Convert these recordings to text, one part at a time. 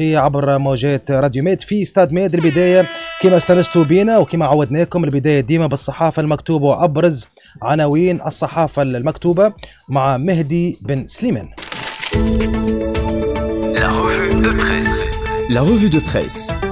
الماتشي عبر موجات راديو ميد في استاد ميد البدايه كما استنستوا بينا وكما عودناكم البدايه ديما بالصحافه المكتوبه وابرز عناوين الصحافه المكتوبه مع مهدي بن سليمان. La revue de presse. La revue de presse.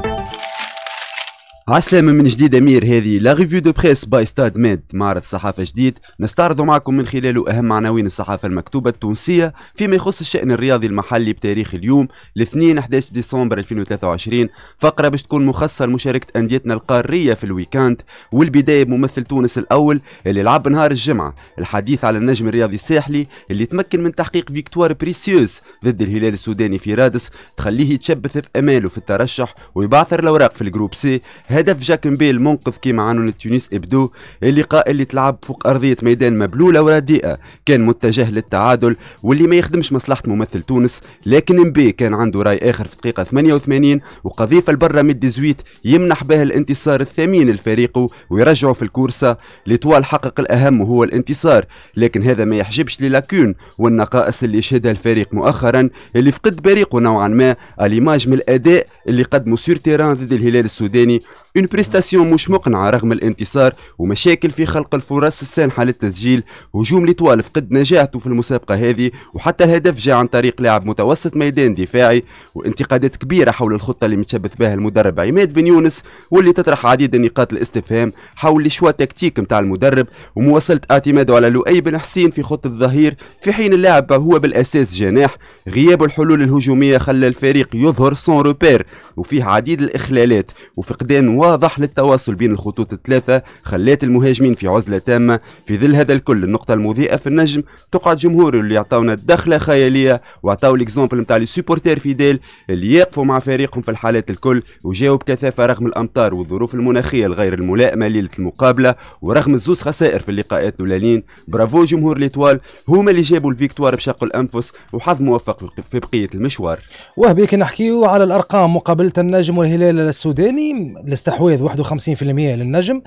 عسلامة من جديد أمير هذه لا ريفيو دو بريس باي ستاد ميد معرض صحافة جديد نستعرض معكم من خلاله أهم عناوين الصحافة المكتوبة التونسية فيما يخص الشأن الرياضي المحلي بتاريخ اليوم الاثنين 11 ديسمبر 2023 فقرة باش تكون مخصصة لمشاركة أنديتنا القارية في الويكاند والبداية بممثل تونس الأول اللي لعب نهار الجمعة الحديث على النجم الرياضي الساحلي اللي تمكن من تحقيق فيكتوار بريسيوس ضد الهلال السوداني في رادس تخليه يتشبث بأماله في الترشح ويبعثر الأوراق في الجروب سي هدف جاك مبيل منقذ كيما عنو تونس ابدو اللقاء اللي تلعب فوق ارضيه ميدان مبلوله ورديئه كان متجه للتعادل واللي ما يخدمش مصلحه ممثل تونس لكن مبي كان عنده راي اخر في دقيقه 88 وقذيفه البرة من 18 يمنح به الانتصار الثمين لفريقه ويرجعه في الكورسه لطوال حقق الاهم وهو الانتصار لكن هذا ما يحجبش للاكون والنقائص اللي يشهدها الفريق مؤخرا اللي فقد بريقه نوعا ما اليماج من الاداء اللي قدمه سور تيران ضد الهلال السوداني اون بريستاسيون مش مقنعة رغم الانتصار ومشاكل في خلق الفرص السانحة للتسجيل هجوم لطوال فقد نجاحته في المسابقة هذه وحتى الهدف جاء عن طريق لاعب متوسط ميدان دفاعي وانتقادات كبيرة حول الخطة اللي متشبث بها المدرب عماد بن يونس واللي تطرح عديد نقاط الاستفهام حول شوا تكتيك متاع المدرب ومواصلة اعتماده على لؤي بن حسين في خط الظهير في حين اللاعب هو بالاساس جناح غياب الحلول الهجومية خلى الفريق يظهر سون روبير وفيه عديد الاخلالات وفقدان واضح للتواصل بين الخطوط الثلاثة خلات المهاجمين في عزلة تامة في ظل هذا الكل النقطة المضيئة في النجم تقعد جمهور اللي يعطونا دخلة خيالية وعطاو ليكزومبل نتاع لي سوبورتير فيديل اللي يقفوا مع فريقهم في الحالات الكل وجاوا بكثافة رغم الأمطار والظروف المناخية الغير الملائمة ليلة المقابلة ورغم الزوز خسائر في اللقاءات الأولانيين برافو جمهور الإتوال هما اللي جابوا الفيكتوار بشق الأنفس وحظ موفق في بقية المشوار وهبيك نحكيو على الأرقام مقابلة النجم والهلال السوداني تحويض 51% للنجم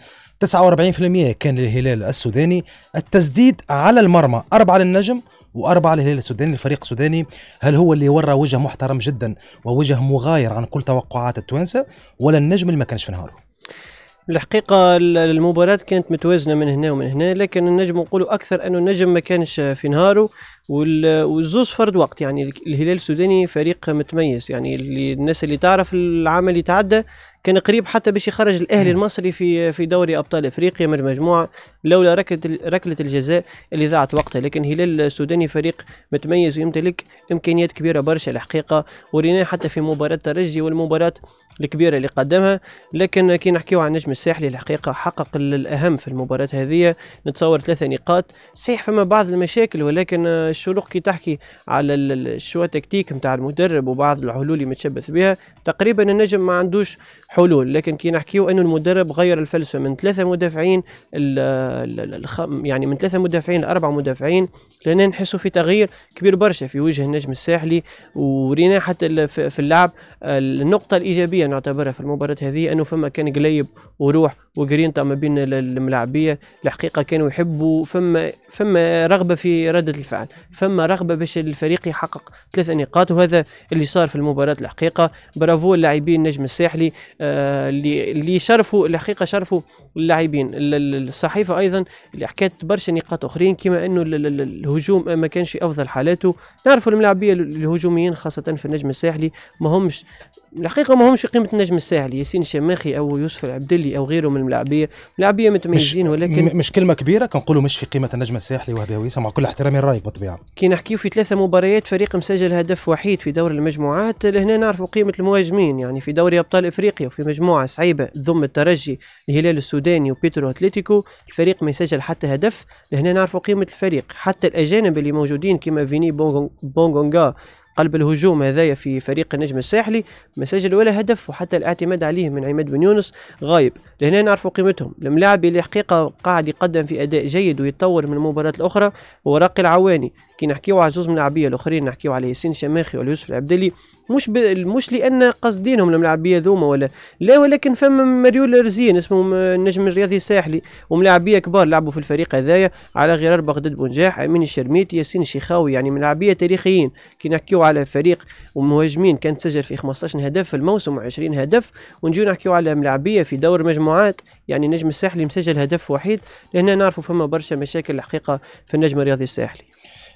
49% كان للهلال السوداني التسديد على المرمى أربعة للنجم وأربعة للهلال السوداني الفريق السوداني هل هو اللي ورى وجه محترم جدا ووجه مغاير عن كل توقعات التوانسة ولا النجم اللي ما كانش في نهاره الحقيقة المباراة كانت متوازنة من هنا ومن هنا لكن النجم نقولوا أكثر أنه النجم ما كانش في نهاره والزوز فرد وقت يعني الهلال السوداني فريق متميز يعني اللي الناس اللي تعرف العمل يتعدى كان قريب حتى باش يخرج الاهلي المصري في في دوري ابطال افريقيا من المجموعه لولا ركله ركله الجزاء اللي ضاعت وقتها لكن الهلال السوداني فريق متميز ويمتلك امكانيات كبيره برشا الحقيقه وريناه حتى في مباراه الترجي والمباراه الكبيره اللي قدمها لكن كي نحكيو عن نجم الساحلي الحقيقه حقق الاهم في المباراه هذه نتصور ثلاثه نقاط صحيح فما بعض المشاكل ولكن الشروق كي تحكي على الشوا تكتيك نتاع المدرب وبعض الحلول اللي متشبث بها تقريبا النجم ما عندوش حلول لكن كي نحكيو انه المدرب غير الفلسفه من ثلاثه مدافعين يعني من ثلاثه مدافعين لاربع مدافعين لان نحسوا في تغيير كبير برشا في وجه النجم الساحلي ورينا حتى في اللعب النقطه الايجابيه نعتبرها في المباراه هذه انه فما كان قليب وروح وجرينتا ما بين الملاعبيه الحقيقه كانوا يحبوا فما فما رغبه في رده الفعل فما رغبه باش الفريق يحقق ثلاث نقاط وهذا اللي صار في المباراه الحقيقه برافو اللاعبين النجم الساحلي آه، اللي اللي شرفوا الحقيقه شرفوا اللاعبين الصحيفه ايضا اللي حكات برشا نقاط اخرين كما انه الهجوم ما كانش في افضل حالاته نعرفوا الملاعبيه الهجوميين خاصه في النجم الساحلي ما همش الحقيقه ما همش قيمه النجم الساحلي ياسين الشماخي او يوسف العبدلي او غيره من الملاعبيه ملاعبيه متميزين ولكن مش كلمه كبيره كنقولوا مش في قيمه النجم الساحلي وهذا مع كل احترامي لرايك بالطبيعه كي نحكيو في ثلاثه مباريات فريق مسجل هدف وحيد في دور المجموعات لهنا نعرفوا قيمه المهاجمين يعني في دوري ابطال افريقيا وفي مجموعه صعيبه ضم الترجي الهلال السوداني وبيترو اتلتيكو الفريق ما يسجل حتى هدف لهنا نعرفوا قيمه الفريق حتى الاجانب اللي موجودين كما فيني بونغونغا قلب الهجوم هذايا في فريق النجم الساحلي ما سجل ولا هدف وحتى الاعتماد عليه من عماد بن يونس غايب لهنا نعرفوا قيمتهم الملاعب اللي حقيقه قاعد يقدم في اداء جيد ويتطور من المباراه الاخرى هو راقي العواني كي نحكيو على زوج من الاخرين نحكيو على ياسين شماخي واليوسف العبدلي مش ب... مش لان قاصدينهم الملاعبيه ذوما ولا لا ولكن فما مريول رزين اسمه النجم الرياضي الساحلي وملاعبيه كبار لعبوا في الفريق هذايا على غرار بغداد بنجاح امين الشرميت ياسين الشيخاوي يعني ملاعبيه تاريخيين كي نحكيو على فريق ومهاجمين كان تسجل في 15 هدف في الموسم و20 هدف ونجيو نحكيو على ملاعبيه في دور مجموعات يعني النجم الساحلي مسجل هدف وحيد لهنا نعرفوا فما برشا مشاكل الحقيقه في النجم الرياضي الساحلي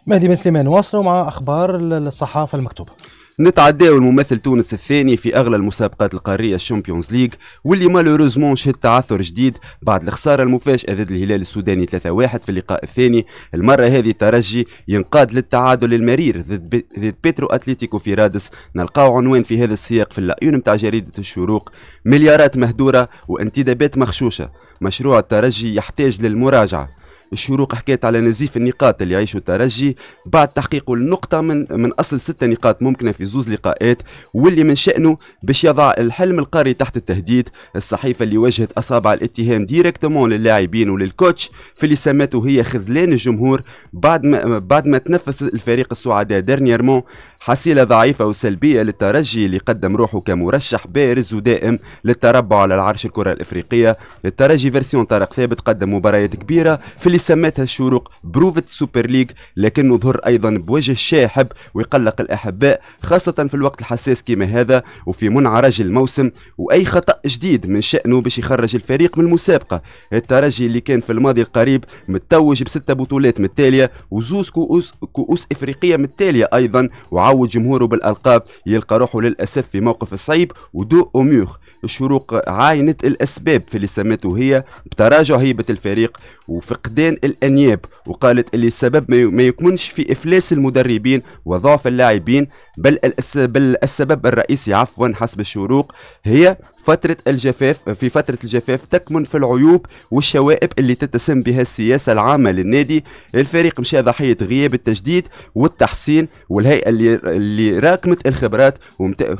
مهدي بن سليمان واصلوا مع اخبار الصحافه المكتوبه نتعداو الممثل تونس الثاني في اغلى المسابقات القاريه الشامبيونز ليغ واللي مالوروزمون شهد تعثر جديد بعد الخساره المفاجئه ضد الهلال السوداني 3-1 في اللقاء الثاني المره هذه الترجي ينقاد للتعادل المرير ضد, ضد بيترو اتليتيكو في رادس نلقاو عنوان في هذا السياق في اللايون نتاع جريده الشروق مليارات مهدوره وانتدابات مخشوشه مشروع الترجي يحتاج للمراجعه الشروق حكيت على نزيف النقاط اللي يعيشه الترجي بعد تحقيق النقطة من من أصل ستة نقاط ممكنة في زوز لقاءات واللي من شأنه باش يضع الحلم القاري تحت التهديد الصحيفة اللي وجهت أصابع الاتهام ديريكتومون للاعبين وللكوتش في اللي سمته هي خذلان الجمهور بعد ما بعد ما تنفس الفريق السعداء ديرنييرمون حصيلة ضعيفة وسلبية للترجي اللي قدم روحه كمرشح بارز ودائم للتربع على العرش الكرة الإفريقية الترجي فيرسيون طارق ثابت قدم مباريات كبيرة في اللي سمتها الشروق بروفة السوبر ليج لكنه ظهر أيضا بوجه شاحب ويقلق الأحباء خاصة في الوقت الحساس كما هذا وفي منعرج الموسم وأي خطأ جديد من شأنه باش يخرج الفريق من المسابقة الترجي اللي كان في الماضي القريب متوج بستة بطولات متتالية وزوز كؤوس, كؤوس إفريقية متتالية أيضا وعاود عوج جمهوره بالألقاب يلقى روحه للأسف في موقف صعيب ودو أوميوخ الشروق عاينت الأسباب في اللي سمته هي بتراجع هيبة الفريق وفقدان الأنياب وقالت اللي السبب ما يكمنش في إفلاس المدربين وضعف اللاعبين بل, بل السبب الرئيسي عفوا حسب الشروق هي فترة الجفاف في فترة الجفاف تكمن في العيوب والشوائب اللي تتسم بها السياسة العامة للنادي الفريق مشى ضحية غياب التجديد والتحسين والهيئة اللي, اللي راكمت الخبرات ومت...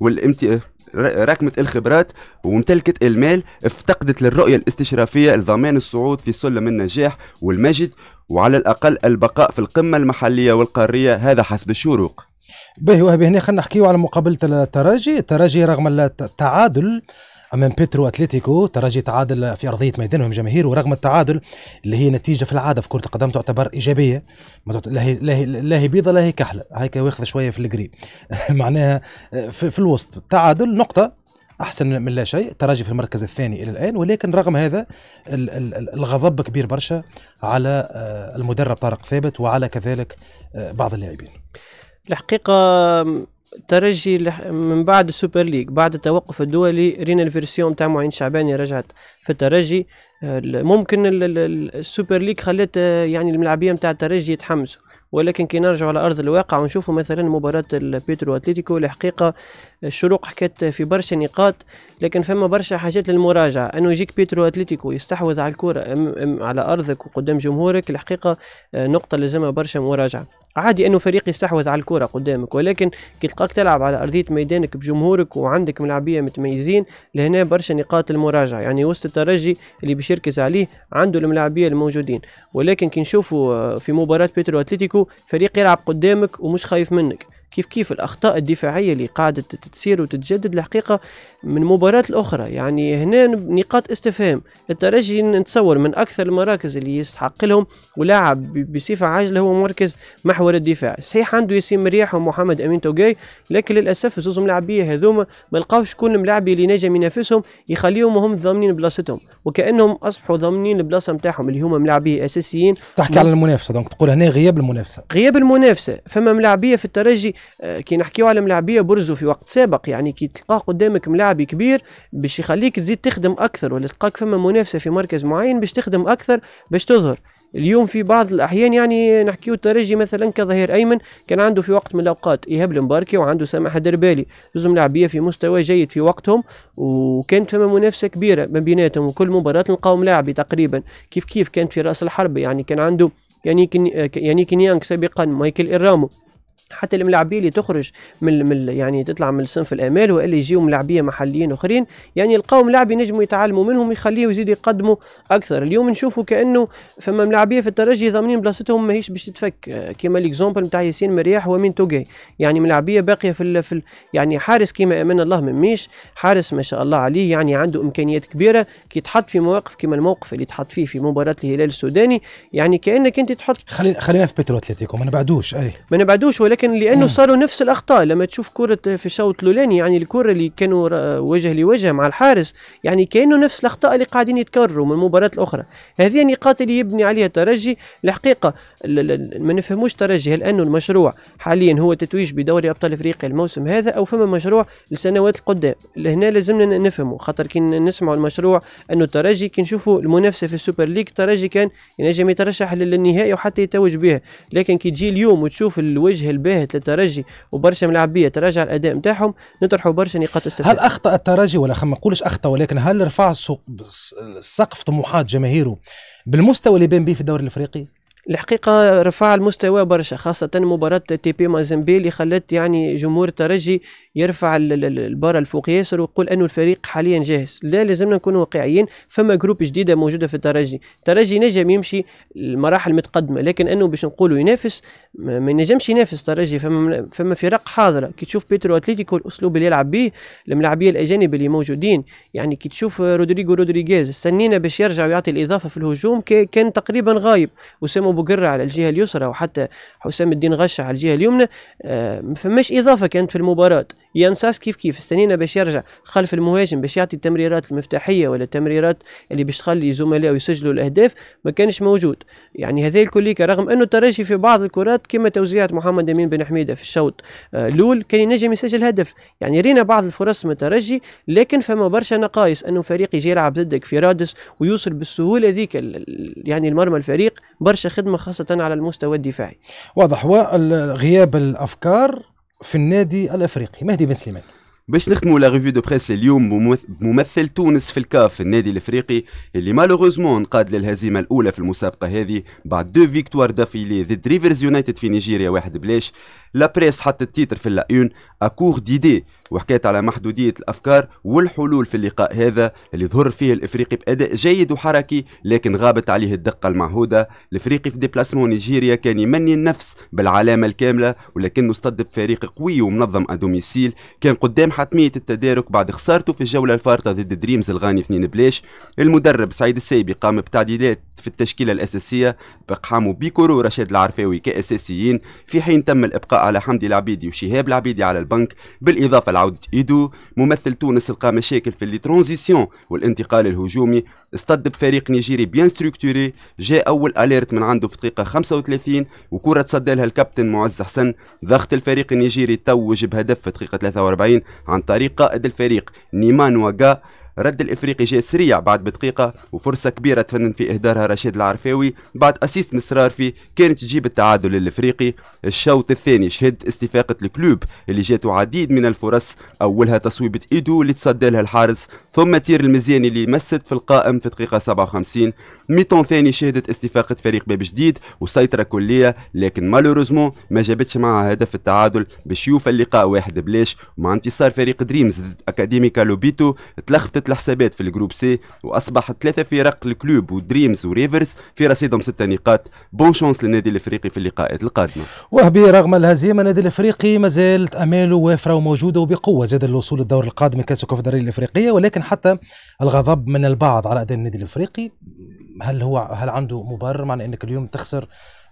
والامت... راكمت الخبرات وامتلكت المال افتقدت للرؤية الاستشرافية لضمان الصعود في سلم النجاح والمجد وعلى الأقل البقاء في القمة المحلية والقارية هذا حسب الشروق به وهنا خلينا نحكيو على مقابلة التراجي التراجي رغم التعادل امام بيترو اتلتيكو ترجي تعادل في ارضيه ميدانهم جماهير ورغم التعادل اللي هي نتيجه في العاده في كره القدم تعتبر ايجابيه ما تعت... لا هي لا هي, لا هي بيضه لا هي كحله هيك واخذ شويه في القريب معناها آه، في, في الوسط تعادل نقطه احسن من لا شيء تراجي في المركز الثاني الى الان ولكن رغم هذا الغضب كبير برشا على آه، المدرب طارق ثابت وعلى كذلك آه، بعض اللاعبين الحقيقه ترجي من بعد السوبر ليج بعد التوقف الدولي رينا الفيرسيون تاع معين شعباني رجعت في الترجي ممكن السوبر ليج خلت آه، يعني الملاعبيه نتاع الترجي يتحمسوا ولكن كي نرجعوا على ارض الواقع ونشوفوا مثلا مباراه البيترو اتليتيكو الحقيقه الشروق حكت في برشا نقاط لكن فما برشا حاجات للمراجعه انه يجيك بيترو اتلتيكو يستحوذ على الكره على ارضك وقدام جمهورك الحقيقه آه، نقطه لازمها برشا مراجعه عادي انه فريق يستحوذ على الكره قدامك ولكن كي تلقاك تلعب على ارضيه ميدانك بجمهورك وعندك ملعبيه متميزين لهنا برشا نقاط المراجعه يعني وسط الترجي اللي باش يركز عليه عنده الملاعبيه الموجودين ولكن كي نشوفوا آه، في مباراه بيترو اتلتيكو فريق يلعب قدامك ومش خايف منك كيف كيف الأخطاء الدفاعية اللي قاعدة تتصير وتتجدد الحقيقة من مباراة الأخرى يعني هنا نقاط استفهام الترجي نتصور من أكثر المراكز اللي يستحق لهم ولاعب بصفة عاجلة هو مركز محور الدفاع صحيح عنده ياسين مريح ومحمد أمين توجاي لكن للأسف زوز ملاعبية هذوما ما لقاوش شكون الملاعب اللي نجم ينافسهم يخليهم هم ضامنين بلاصتهم وكأنهم أصبحوا ضامنين البلاصة نتاعهم اللي هما ملاعبية أساسيين تحكي على المنافسة دونك تقول هنا غياب المنافسة غياب المنافسة فما ملاعبية في الترجي آه، كي نحكيو على ملاعبيه برزوا في وقت سابق يعني كي تلقاه قدامك ملاعبي كبير باش يخليك تزيد تخدم اكثر ولا تلقاك فما منافسه في مركز معين باش تخدم اكثر باش تظهر اليوم في بعض الاحيان يعني نحكيو الترجي مثلا كظهير ايمن كان عنده في وقت من الاوقات ايهاب المباركي وعنده سماح الدربالي زوج ملاعبيه في مستوى جيد في وقتهم وكانت فما منافسه كبيره ما بيناتهم وكل مباراه تلقاو ملاعبي تقريبا كيف كيف كانت في راس الحرب يعني كان عنده يعني كنيانك آه، سابقا مايكل ارامو حتى الملاعبيه اللي تخرج من, من يعني تطلع من صنف الامال والا يجيو ملاعبيه محليين اخرين يعني يلقاو ملاعب ينجموا يتعلموا منهم يخليه يزيد يقدموا اكثر اليوم نشوفوا كانه فما ملاعبيه في الترجي ضامنين بلاصتهم ماهيش باش تتفك كيما ليكزومبل نتاع ياسين مريح ومين توجي يعني ملاعبيه باقيه في, الـ في الـ يعني حارس كيما امان الله مميش حارس ما شاء الله عليه يعني عنده امكانيات كبيره كي تحط في مواقف كيما الموقف اللي تحط فيه في مباراه الهلال السوداني يعني كانك انت تحط خلينا خلينا في بيترو اتلتيكو ما نبعدوش اي ما نبعدوش ولكن لكن لانه نعم. صاروا نفس الاخطاء لما تشوف كره في الشوط الاولاني يعني الكره اللي كانوا وجه لوجه مع الحارس يعني كانه نفس الاخطاء اللي قاعدين يتكرروا من المباراه الاخرى هذه النقاط اللي يبني عليها الترجي الحقيقه ما نفهموش ترجي هل انه المشروع حاليا هو تتويج بدوري ابطال افريقيا الموسم هذا او فما مشروع لسنوات القدام لهنا لازمنا نفهموا خاطر كي نسمعوا المشروع انه الترجي كي نشوفوا المنافسه في السوبر ليج الترجي كان ينجم يترشح للنهائي وحتى يتوج بها لكن كي تجي اليوم وتشوف الوجه باهت للترجي وبرشا ملاعبيه تراجع الاداء نتاعهم نطرحوا برشا نقاط استفهام هل اخطا الترجي ولا ما نقولش اخطا ولكن هل رفع سقف طموحات جماهيره بالمستوى اللي بان به في الدوري الافريقي الحقيقه رفع المستوى برشا خاصه مباراه تي بي مازامبي اللي خلت يعني جمهور الترجي يرفع البار الفوق ياسر ويقول انه الفريق حاليا جاهز لا لازمنا نكون واقعيين فما جروب جديده موجوده في الترجي الترجي نجم يمشي المراحل متقدمه لكن انه باش نقولوا ينافس ما نجمش ينافس الترجي فما فما فرق حاضره كي تشوف بيترو اتليتيكو الاسلوب اللي يلعب به الملاعبيه الاجانب اللي موجودين يعني كي تشوف رودريجو رودريغيز استنينا باش يرجع ويعطي الاضافه في الهجوم كان تقريبا غايب وسامو ابو قرة على الجهة اليسرى وحتى حسام الدين غشة على الجهة اليمنى آه، ما فماش إضافة كانت في المباراة يانساس كيف كيف استنينا باش يرجع خلف المهاجم باش يعطي التمريرات المفتاحية ولا التمريرات اللي باش تخلي زملائه يسجلوا الأهداف ما كانش موجود يعني هذه الكليكا رغم أنه ترجي في بعض الكرات كما توزيعات محمد أمين بن حميدة في الشوط آه، الأول كان ينجم يسجل هدف يعني رينا بعض الفرص مترجي لكن فما برشا نقائص أنه فريق يجي يلعب ضدك في رادس ويوصل بالسهولة ذيك يعني المرمى الفريق برشا خدمة الخدمه خاصه على المستوى الدفاعي. واضح وغياب الافكار في النادي الافريقي مهدي بن سليمان. باش نختموا لا ريفيو دو بريس لليوم بممثل تونس في الكاف النادي الافريقي اللي مالوغوزمون انقاد للهزيمه الاولى في المسابقه هذه بعد دو فيكتوار دافيلي ضد ريفرز يونايتد في نيجيريا واحد بلاش لا بريس حتى التيتر في اللايون اكور ديدي وحكيت على محدودية الأفكار والحلول في اللقاء هذا اللي ظهر فيه الإفريقي بأداء جيد وحركي لكن غابت عليه الدقة المعهودة الإفريقي في ديبلاسمون نيجيريا كان يمني النفس بالعلامة الكاملة ولكنه اصطد بفريق قوي ومنظم أدوميسيل كان قدام حتمية التدارك بعد خسارته في الجولة الفارطة ضد دريمز الغاني 2 بلاش المدرب سعيد السيبي قام بتعديلات في التشكيلة الأساسية بقحامو بيكورو ورشاد العرفاوي كأساسيين في حين تم الإبقاء على حمدي العبيدي وشهاب العبيدي على البنك بالاضافه لعوده ايدو ممثل تونس لقى مشاكل في لي والانتقال الهجومي اصطد بفريق نيجيري بيان ستركتوري جاء اول اليرت من عنده في دقيقه 35 وكره تصدى لها الكابتن معز حسن ضغط الفريق النيجيري توج بهدف في دقيقه 43 عن طريق قائد الفريق نيمان واغا رد الافريقي جاء سريع بعد بدقيقه وفرصه كبيره تفنن في اهدارها رشيد العرفاوي بعد اسيست مسرار في كانت تجيب التعادل الافريقي الشوط الثاني شهد استفاقه الكلوب اللي جاته عديد من الفرص اولها تصويبه ايدو اللي تصدى لها الحارس ثم تير المزياني اللي مست في القائم في دقيقه 57 ميتون ثاني شهدت استفاقه فريق باب جديد وسيطره كليه لكن مالوروزمون ما جابتش معها هدف التعادل باش يوفى اللقاء واحد بلاش مع انتصار فريق دريمز ضد اكاديميكا لوبيتو تلخبطت تبدلت الحسابات في الجروب سي واصبح ثلاثه فرق الكلوب ودريمز وريفرز في رصيدهم سته نقاط بون شونس للنادي الافريقي في اللقاءات القادمه وهبي رغم الهزيمه النادي الافريقي ما زالت اماله وافره وموجوده وبقوه زاد الوصول للدور القادم كاس الكونفدراليه الافريقيه ولكن حتى الغضب من البعض على اداء النادي الافريقي هل هو هل عنده مبرر معنى انك اليوم تخسر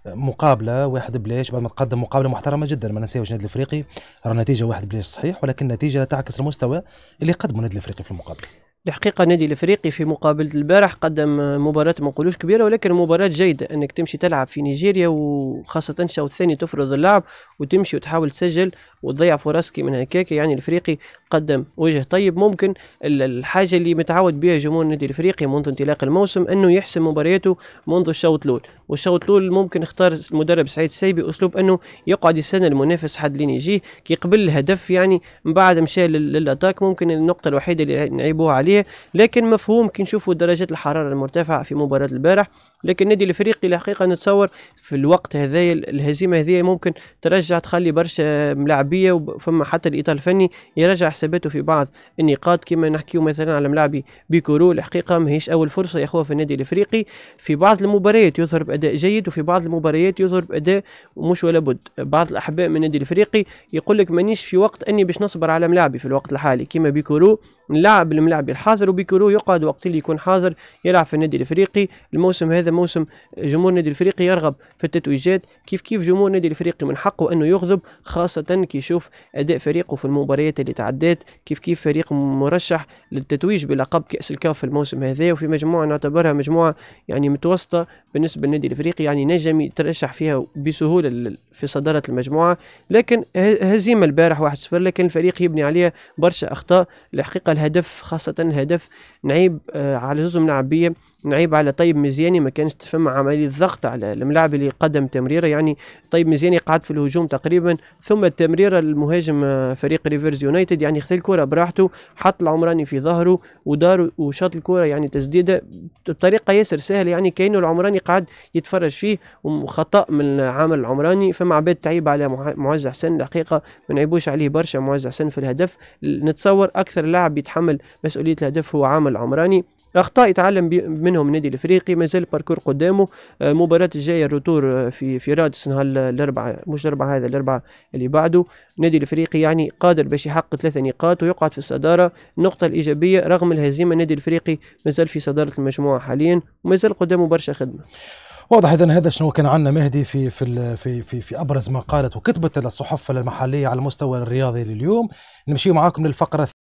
مقابله واحد بلاش بعد ما تقدم مقابله محترمه جدا ما ننساوش النادي الافريقي راه نتيجه واحد بلاش صحيح ولكن النتيجه لا تعكس المستوى اللي قدمه النادي الافريقي في المقابله الحقيقة النادي الافريقي في مقابلة البارح قدم مباراة ما نقولوش كبيرة ولكن مباراة جيدة انك تمشي تلعب في نيجيريا وخاصة الشوط الثاني تفرض اللعب وتمشي وتحاول تسجل وتضيع فرصكي من هكاك يعني الفريقي قدم وجه طيب ممكن الحاجه اللي متعود بها جمهور النادي الافريقي منذ انطلاق الموسم انه يحسم مبارياته منذ الشوط الاول والشوط الاول ممكن اختار المدرب سعيد السيبي اسلوب انه يقعد يستنى المنافس حد لين يجيه كي قبل الهدف يعني من بعد مشى للاتاك ممكن النقطه الوحيده اللي نعيبوها عليه لكن مفهوم كي نشوفوا درجات الحراره المرتفعه في مباراه البارح لكن النادي الافريقي الحقيقه نتصور في الوقت هذايا الهزيمه هذه ممكن ترجع تخلي برشا ملاعبين الأغلبية وفما حتى الإطار الفني يرجع حساباته في بعض النقاط كما نحكيو مثلا على ملاعبي بيكورو الحقيقة ماهيش أول فرصة ياخوها في النادي الإفريقي في بعض المباريات يظهر بأداء جيد وفي بعض المباريات يظهر بأداء مش ولا بد بعض الأحباء من النادي الإفريقي يقول لك مانيش في وقت أني باش نصبر على ملاعبي في الوقت الحالي كما بيكورو نلعب الملاعب الحاضر وبيكورو يقعد وقت اللي يكون حاضر يلعب في النادي الإفريقي الموسم هذا موسم جمهور النادي الإفريقي يرغب في التتويجات كيف كيف جمهور النادي الإفريقي من حقه أنه يغضب خاصة كي يشوف اداء فريقه في المباريات اللي تعدات كيف كيف فريق مرشح للتتويج بلقب كاس الكاف في الموسم هذا وفي مجموعه نعتبرها مجموعه يعني متوسطه بالنسبه للنادي الافريقي يعني نجم يترشح فيها بسهوله في صداره المجموعه لكن هزيمه البارح 1-0 لكن الفريق يبني عليها برشا اخطاء لحقيقه الهدف خاصه الهدف نعيب آه، على زوز ملاعبيه نعيب على طيب مزياني ما كانش تفهم عمليه ضغط على الملاعب اللي قدم تمريره يعني طيب مزياني قعد في الهجوم تقريبا ثم التمريره المهاجم آه، فريق ريفرز يونايتد يعني خذ الكره براحته حط العمراني في ظهره ودار وشاط الكره يعني تسديده بطريقه ياسر سهله يعني كانه العمراني قاعد يتفرج فيه وخطا من عامر العمراني فما عباد تعيب على معز حسن الحقيقه ما نعيبوش عليه برشا معز حسن في الهدف نتصور اكثر لاعب يتحمل مسؤوليه الهدف هو عامر العمراني اخطاء يتعلم منهم النادي الافريقي مازال باركور قدامه آه، مباراة الجاية الروتور آه، في في رادس نهار الاربعاء مش الاربعاء هذا الاربعاء اللي بعده النادي الافريقي يعني قادر باش يحقق ثلاثة نقاط ويقعد في الصدارة النقطة الايجابية رغم الهزيمة النادي الافريقي مازال في صدارة المجموعة حاليا ومازال قدامه برشا خدمة واضح اذا هذا شنو كان عندنا مهدي في في في في, في ابرز ما قالت وكتبت للصحف المحليه على المستوى الرياضي لليوم نمشي معاكم للفقره